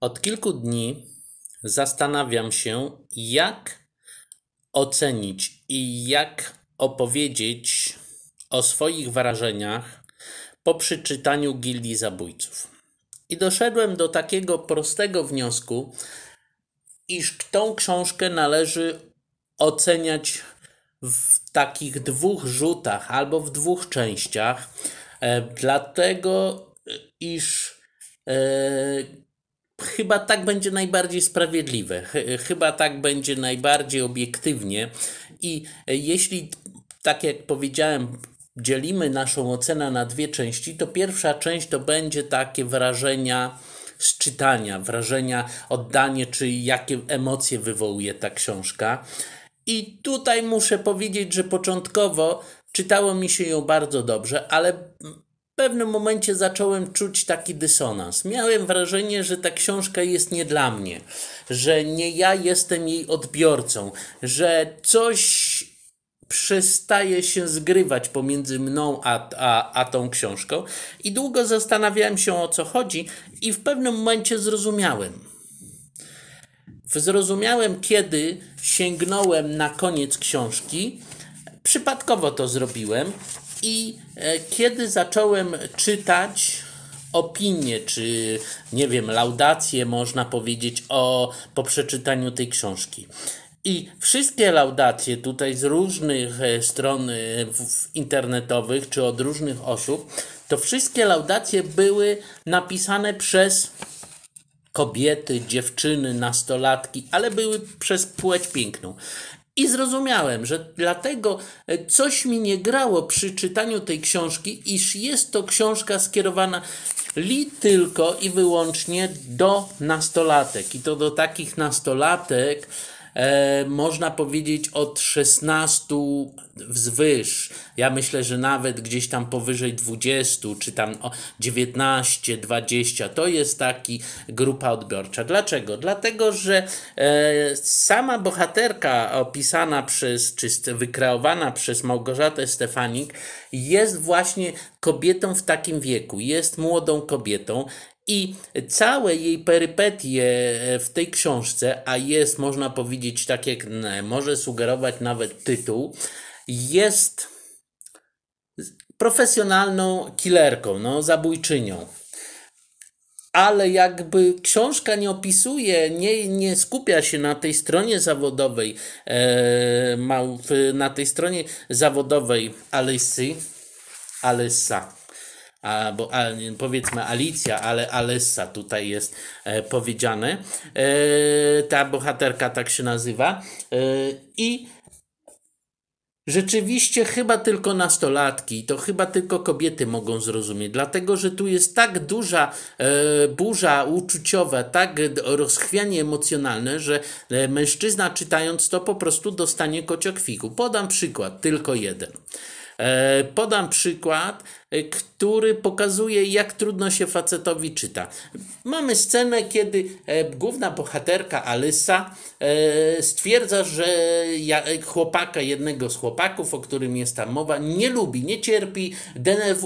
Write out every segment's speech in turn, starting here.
Od kilku dni zastanawiam się, jak ocenić i jak opowiedzieć o swoich wrażeniach po przeczytaniu Gildii Zabójców. I doszedłem do takiego prostego wniosku, iż tą książkę należy oceniać w takich dwóch rzutach albo w dwóch częściach, e, dlatego iż e, chyba tak będzie najbardziej sprawiedliwe, chyba tak będzie najbardziej obiektywnie. I e, jeśli, tak jak powiedziałem, dzielimy naszą ocenę na dwie części, to pierwsza część to będzie takie wrażenia z czytania, wrażenia, oddanie, czy jakie emocje wywołuje ta książka. I tutaj muszę powiedzieć, że początkowo czytało mi się ją bardzo dobrze, ale w pewnym momencie zacząłem czuć taki dysonans. Miałem wrażenie, że ta książka jest nie dla mnie, że nie ja jestem jej odbiorcą, że coś przestaje się zgrywać pomiędzy mną a, a, a tą książką. I długo zastanawiałem się o co chodzi, i w pewnym momencie zrozumiałem. Zrozumiałem, kiedy sięgnąłem na koniec książki. Przypadkowo to zrobiłem i e, kiedy zacząłem czytać opinie, czy nie wiem, laudacje można powiedzieć o, po przeczytaniu tej książki. I wszystkie laudacje tutaj z różnych e, stron e, internetowych czy od różnych osób, to wszystkie laudacje były napisane przez kobiety, dziewczyny, nastolatki, ale były przez płeć piękną. I zrozumiałem, że dlatego e, coś mi nie grało przy czytaniu tej książki, iż jest to książka skierowana li tylko i wyłącznie do nastolatek. I to do takich nastolatek, e, można powiedzieć od 16 wzwyż. Ja myślę, że nawet gdzieś tam powyżej 20, czy tam 19, 20, to jest taki grupa odbiorcza. Dlaczego? Dlatego, że e, sama bohaterka opisana przez, czy wykreowana przez Małgorzatę Stefanik jest właśnie kobietą w takim wieku, jest młodą kobietą i całe jej perypetie e, w tej książce, a jest, można powiedzieć, tak jak może sugerować nawet tytuł, jest profesjonalną killerką, no, zabójczynią ale jakby książka nie opisuje, nie, nie skupia się na tej stronie zawodowej, e, na tej stronie zawodowej Alessy, Alessa albo a, powiedzmy Alicja, ale Alessa tutaj jest e, powiedziane. E, ta bohaterka tak się nazywa. E, I Rzeczywiście chyba tylko nastolatki, to chyba tylko kobiety mogą zrozumieć, dlatego że tu jest tak duża e, burza uczuciowa, tak rozchwianie emocjonalne, że e, mężczyzna czytając to po prostu dostanie kociokwiku. Podam przykład, tylko jeden. E, podam przykład Y, który pokazuje, jak trudno się facetowi czyta. Mamy scenę, kiedy e, główna bohaterka Alysa e, stwierdza, że e, chłopaka, jednego z chłopaków, o którym jest ta mowa, nie lubi, nie cierpi,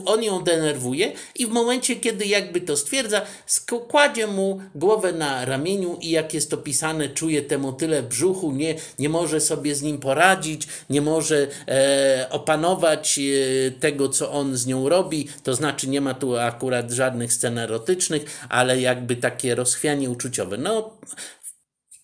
on ją denerwuje i w momencie, kiedy jakby to stwierdza, składzie mu głowę na ramieniu i jak jest to pisane, czuje temu tyle w brzuchu, nie, nie może sobie z nim poradzić, nie może e, opanować e, tego, co on z nią robi robi, to znaczy nie ma tu akurat żadnych scen erotycznych, ale jakby takie rozchwianie uczuciowe. No,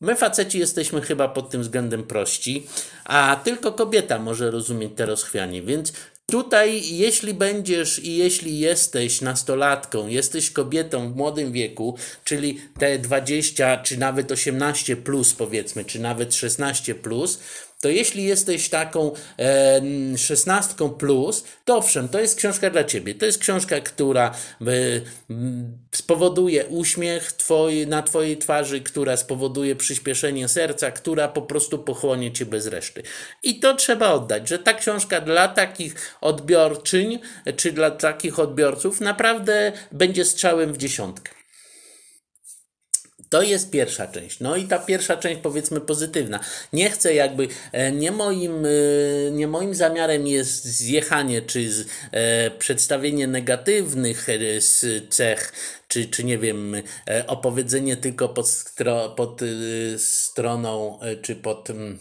My faceci jesteśmy chyba pod tym względem prości, a tylko kobieta może rozumieć te rozchwianie, więc Tutaj, jeśli będziesz i jeśli jesteś nastolatką, jesteś kobietą w młodym wieku, czyli te 20 czy nawet 18 plus, powiedzmy, czy nawet 16 plus, to jeśli jesteś taką e, szesnastką plus, to owszem, to jest książka dla ciebie. To jest książka, która e, spowoduje uśmiech twoi, na twojej twarzy, która spowoduje przyspieszenie serca, która po prostu pochłonie cię bez reszty. I to trzeba oddać, że ta książka dla takich odbiorczyń, e, czy dla takich odbiorców naprawdę będzie strzałem w dziesiątkę. To jest pierwsza część. No i ta pierwsza część powiedzmy pozytywna. Nie chcę jakby, e, nie moim, e, nie moim zamiarem jest zjechanie czy z, e, przedstawienie negatywnych e, cech, czy, czy nie wiem, opowiedzenie tylko pod, stro, pod stroną, czy pod mm,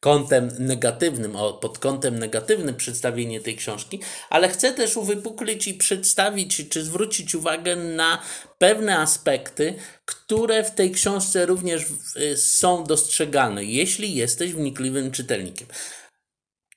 kątem negatywnym, o, pod kątem negatywnym przedstawienie tej książki, ale chcę też uwypuklić i przedstawić, czy zwrócić uwagę na pewne aspekty, które w tej książce również y, są dostrzegane, jeśli jesteś wnikliwym czytelnikiem.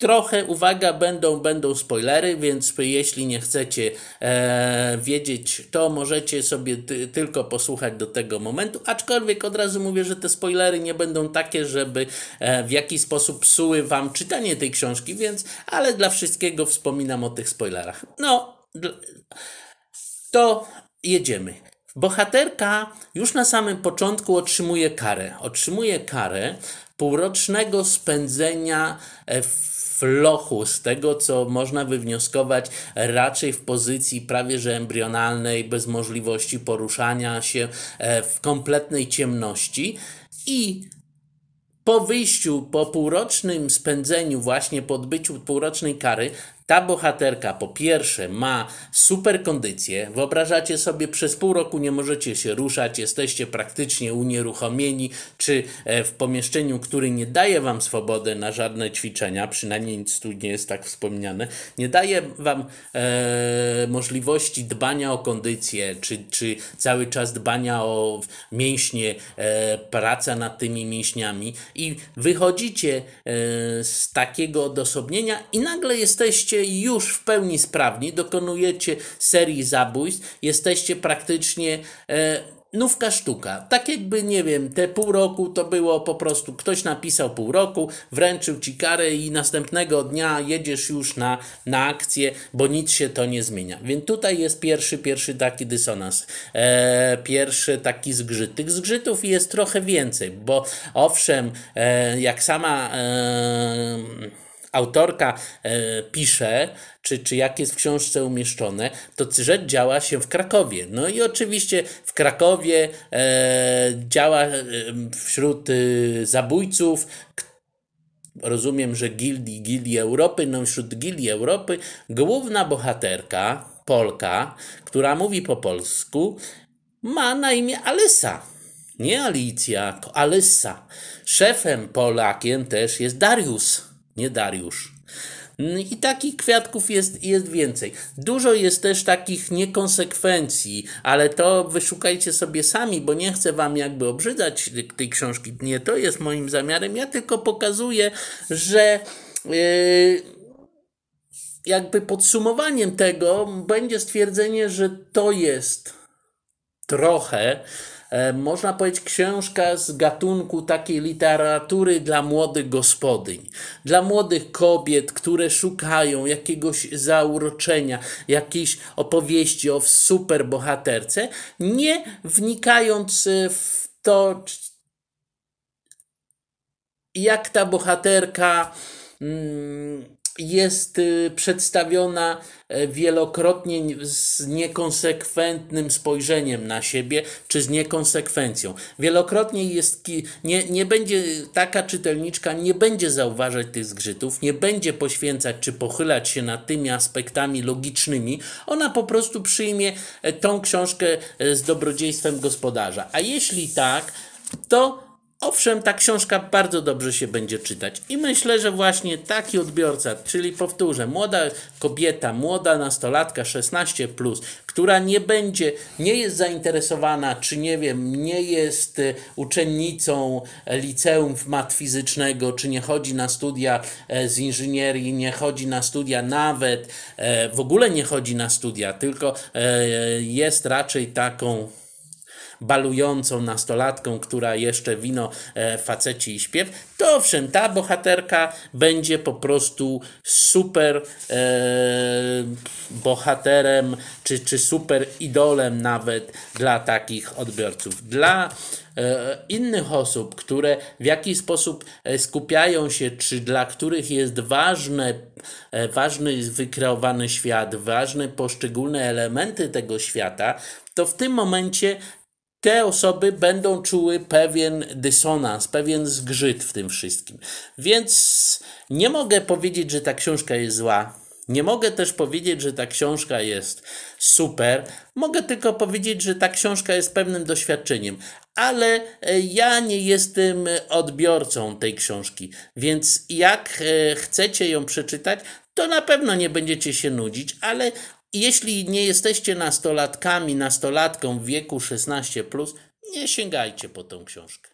Trochę, uwaga, będą, będą spoilery, więc jeśli nie chcecie e, wiedzieć, to możecie sobie ty, tylko posłuchać do tego momentu. Aczkolwiek od razu mówię, że te spoilery nie będą takie, żeby e, w jakiś sposób psuły wam czytanie tej książki, więc, ale dla wszystkiego wspominam o tych spoilerach. No, to jedziemy. Bohaterka już na samym początku otrzymuje karę. Otrzymuje karę półrocznego spędzenia w e, lochu, z tego co można wywnioskować, raczej w pozycji prawie że embrionalnej, bez możliwości poruszania się e, w kompletnej ciemności. I po wyjściu, po półrocznym spędzeniu, właśnie po odbyciu półrocznej kary, ta bohaterka po pierwsze ma super kondycję. Wyobrażacie sobie, przez pół roku nie możecie się ruszać, jesteście praktycznie unieruchomieni, czy e, w pomieszczeniu, który nie daje wam swobody na żadne ćwiczenia, przynajmniej nic tu nie jest tak wspomniane, nie daje wam e, możliwości dbania o kondycję, czy, czy cały czas dbania o mięśnie, e, praca nad tymi mięśniami i wychodzicie e, z takiego odosobnienia i nagle jesteście już w pełni sprawni, dokonujecie serii zabójstw, jesteście praktycznie. E, nówka sztuka. Tak jakby, nie wiem, te pół roku to było po prostu ktoś napisał pół roku, wręczył ci karę i następnego dnia jedziesz już na, na akcję, bo nic się to nie zmienia. Więc tutaj jest pierwszy, pierwszy taki dysonans. E, pierwszy taki zgrzyt. Tych zgrzytów jest trochę więcej, bo owszem, e, jak sama... E, autorka e, pisze, czy, czy jak jest w książce umieszczone, to Cyrzec działa się w Krakowie. No i oczywiście w Krakowie e, działa e, wśród zabójców, rozumiem, że gildii, gildii Europy, no wśród gildii Europy główna bohaterka, Polka, która mówi po polsku, ma na imię Alesa. Nie Alicja, tylko Alessa. Szefem Polakiem też jest Darius nie Dariusz. Mm, I takich kwiatków jest, jest więcej. Dużo jest też takich niekonsekwencji, ale to wyszukajcie sobie sami, bo nie chcę wam jakby obrzydzać tej książki. Nie to jest moim zamiarem. Ja tylko pokazuję, że. Yy, jakby podsumowaniem tego będzie stwierdzenie, że to jest trochę E, można powiedzieć, książka z gatunku takiej literatury dla młodych gospodyń, dla młodych kobiet, które szukają jakiegoś zauroczenia, jakiejś opowieści o superbohaterce, nie wnikając e, w to, jak ta bohaterka. Mm, jest y, przedstawiona e, wielokrotnie z niekonsekwentnym spojrzeniem na siebie czy z niekonsekwencją. Wielokrotnie jest nie, nie będzie taka czytelniczka nie będzie zauważać tych zgrzytów, nie będzie poświęcać czy pochylać się nad tymi aspektami logicznymi. Ona po prostu przyjmie e, tą książkę e, z dobrodziejstwem gospodarza. A jeśli tak, to Owszem, ta książka bardzo dobrze się będzie czytać i myślę, że właśnie taki odbiorca, czyli powtórzę, młoda kobieta, młoda nastolatka 16, plus, która nie będzie, nie jest zainteresowana, czy nie wiem, nie jest e, uczennicą liceum mat fizycznego, czy nie chodzi na studia e, z inżynierii, nie chodzi na studia nawet, e, w ogóle nie chodzi na studia, tylko jest raczej taką balującą nastolatką, która jeszcze wino, e, faceci i śpiew, to owszem, ta bohaterka będzie po prostu super e, bohaterem, czy, czy super idolem nawet dla takich odbiorców. Dla e, innych osób, które w jakiś sposób skupiają się, czy dla których jest ważne, ważny wykreowany świat, ważne poszczególne elementy tego świata, to w tym momencie te osoby będą czuły pewien dysonans, pewien zgrzyt w tym wszystkim. Więc nie mogę powiedzieć, że ta książka jest zła. Nie mogę też powiedzieć, że ta książka jest super. Mogę tylko powiedzieć, że ta książka jest pewnym doświadczeniem, ale e, ja nie jestem odbiorcą tej książki. Więc jak e, chcecie ją przeczytać, to na pewno nie będziecie się nudzić, ale i Jeśli nie jesteście nastolatkami, nastolatką w wieku 16, nie sięgajcie po tą książkę.